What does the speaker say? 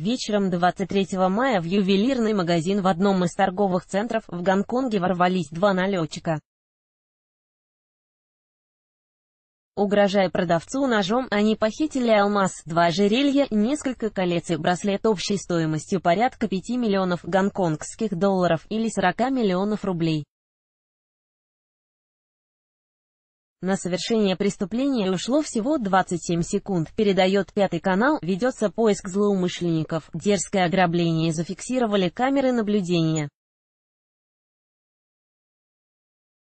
Вечером 23 мая в ювелирный магазин в одном из торговых центров в Гонконге ворвались два налетчика. Угрожая продавцу ножом, они похитили алмаз, два ожерелья, несколько колец и браслет общей стоимостью порядка 5 миллионов гонконгских долларов или 40 миллионов рублей. На совершение преступления ушло всего 27 секунд, передает пятый канал, ведется поиск злоумышленников, дерзкое ограбление зафиксировали камеры наблюдения.